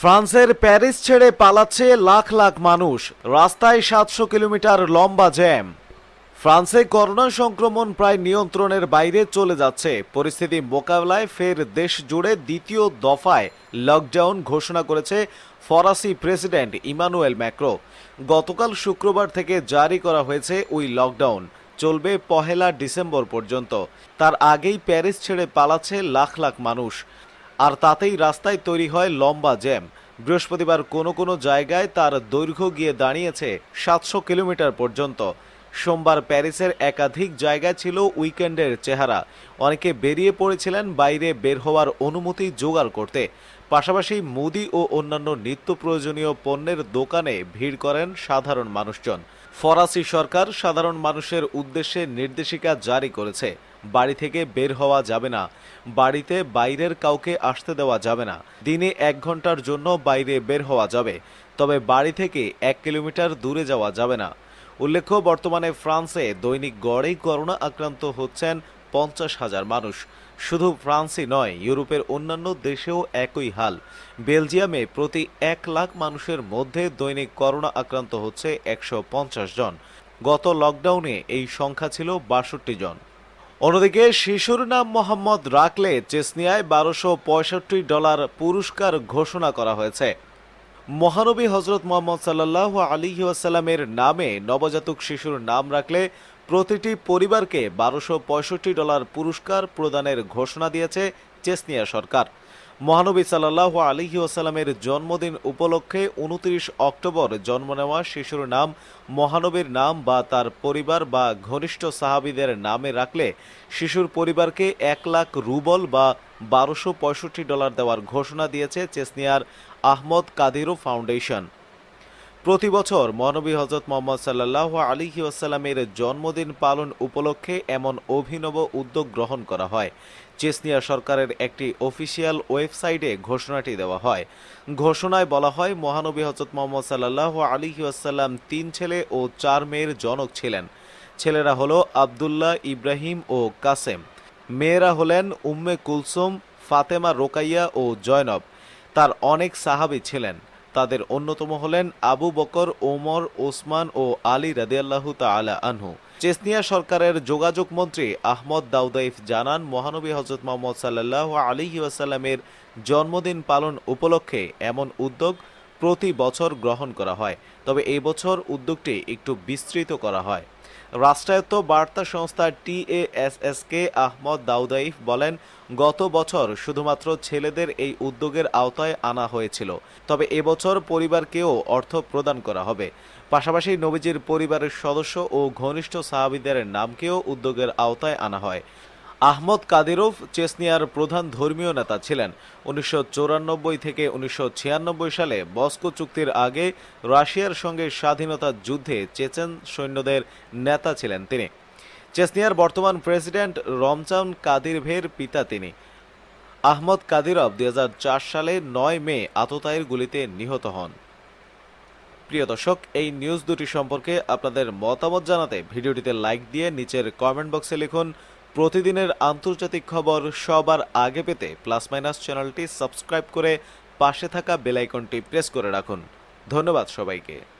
ফ্রান্সের প্যারিস ছেড়ে পালাচ্ছে লাখ লাখ মানুষ রাস্তায় সাতশো কিলোমিটার লম্বা জ্যাম ফ্রান্সে করোনা সংক্রমণ প্রায় নিয়ন্ত্রণের বাইরে চলে যাচ্ছে পরিস্থিতি মোকাবেলায় ফের দেশ জুড়ে দ্বিতীয় দফায় লকডাউন ঘোষণা করেছে ফরাসি প্রেসিডেন্ট ইমানুয়েল ম্যাক্রো গতকাল শুক্রবার থেকে জারি করা হয়েছে ওই লকডাউন চলবে পহেলা ডিসেম্বর পর্যন্ত তার আগেই প্যারিস ছেড়ে পালাচ্ছে লাখ লাখ মানুষ আর তাতেই রাস্তায় তৈরি হয় লম্বা জ্যাম বৃহস্পতিবার কোনো কোনো জায়গায় তার দৈর্ঘ্য গিয়ে দাঁড়িয়েছে সাতশো কিলোমিটার পর্যন্ত সোমবার প্যারিসের একাধিক জায়গা ছিল উইকেন্ডের চেহারা অনেকে বেরিয়ে পড়েছিলেন বাইরে বের হওয়ার অনুমতি জোগাড় করতে পাশাপাশি মুদি ও অন্যান্য নিত্য প্রয়োজনীয় পণ্যের দোকানে ভিড় করেন সাধারণ মানুষজন ফরাসি সরকার সাধারণ মানুষের উদ্দেশ্যে নির্দেশিকা জারি করেছে বাড়ি থেকে বের হওয়া যাবে না বাড়িতে বাইরের কাউকে আসতে দেওয়া যাবে না দিনে এক ঘন্টার জন্য বাইরে বের হওয়া যাবে তবে বাড়ি থেকে এক কিলোমিটার দূরে যাওয়া যাবে না উল্লেখ্য বর্তমানে ফ্রান্সে দৈনিক গড়েই করোনা আক্রান্ত হচ্ছেন পঞ্চাশ হাজার মানুষ শুধু ফ্রান্সই নয় ইউরোপের অন্যান্য দেশেও একই হাল বেলজিয়ামে প্রতি এক লাখ মানুষের মধ্যে দৈনিক করোনা আক্রান্ত হচ্ছে একশো জন গত লকডাউনে এই সংখ্যা ছিল বাষট্টি জন অন্যদিকে শিশুর নাম মোহাম্মদ রাখলে চেসনিয়ায় বারোশো পঁয়ষট্টি ডলার পুরস্কার ঘোষণা করা হয়েছে মহানবী হজরত মোহাম্মদ সাল্লাহ আলী ওয়াসাল্লামের নামে নবজাতক শিশুর নাম রাখলে প্রতিটি পরিবারকে বারোশো ডলার পুরস্কার প্রদানের ঘোষণা দিয়েছে চেসনিয়া সরকার মহানবী সাল্লাহ আলিহি আসালামের জন্মদিন উপলক্ষে উনত্রিশ অক্টোবর জন্ম নেওয়া শিশুর নাম মহানবীর নাম বা তার পরিবার বা ঘনিষ্ঠ সাহাবিদের নামে রাখলে শিশুর পরিবারকে এক লাখ রুবল বা বারোশো ডলার দেওয়ার ঘোষণা দিয়েছে চেসনিয়ার আহমদ কাদিরো ফাউন্ডেশন প্রতি বছর মহানবী হজরত মোহাম্মদ সাল্লাহ আলিহি আসসালামের জন্মদিন পালন উপলক্ষে এমন অভিনব উদ্যোগ গ্রহণ করা হয় চেসনিয়া সরকারের একটি অফিসিয়াল ওয়েবসাইটে ঘোষণাটি দেওয়া হয় ঘোষণায় বলা হয় মহানবী হজরত মোহাম্মদ সাল্লাহ আলিহি আসসালাম তিন ছেলে ও চার মেয়ের জনক ছিলেন ছেলেরা হল আবদুল্লাহ ইব্রাহিম ও কাসেম মেয়েরা হলেন উম্মে কুলসুম ফাতেমা রোকাইয়া ও জয়নব তার অনেক সাহাবি ছিলেন তাদের অন্যতম হলেন আবু বকর ওমর ওসমান ও আলী রাদিয়াল্লাহু তালা আনহু চেসনিয়া সরকারের যোগাযোগ মন্ত্রী আহমদ দাউদাইফ জানান মহানবী হজরত মোহাম্মদ সাল্লাহ আলী ওয়াসাল্লামের জন্মদিন পালন উপলক্ষে এমন উদ্যোগ প্রতি বছর গ্রহণ করা হয় তবে এই বছর উদ্যোগটি একটু বিস্তৃত করা হয় রাষ্ট্রায়ত্ত বার্তা সংস্থা টিএএসএসকে আহমদ দাউদাইফ বলেন গত বছর শুধুমাত্র ছেলেদের এই উদ্যোগের আওতায় আনা হয়েছিল তবে এবছর পরিবারকেও অর্থ প্রদান করা হবে পাশাপাশি নবীজির পরিবারের সদস্য ও ঘনিষ্ঠ সাহাবিদের নামকেও উদ্যোগের আওতায় আনা হয় আহমদ কাদিরোভ চেসনিয়ার প্রধান ধর্মীয় নেতা ছিলেন উনিশশো থেকে উনিশশো সালে বস্কো চুক্তির আগে রাশিয়ার সঙ্গে স্বাধীনতা যুদ্ধে চেচেন সৈন্যদের নেতা ছিলেন তিনি চেসনিয়ার বর্তমান প্রেসিডেন্ট রমজান কাদিরভের পিতা তিনি আহমদ কাদিরভ দুই সালে নয় মে আততায়ের গুলিতে নিহত হন প্রিয় দর্শক এই নিউজ দুটি সম্পর্কে আপনাদের মতামত জানাতে ভিডিওটিতে লাইক দিয়ে নিচের কমেন্ট বক্সে লিখুন প্রতিদিনের আন্তর্জাতিক খবর সবার আগে পেতে প্লাস মাইনাস চ্যানেলটি সাবস্ক্রাইব করে পাশে থাকা বেলাইকনটি প্রেস করে রাখুন ধন্যবাদ সবাইকে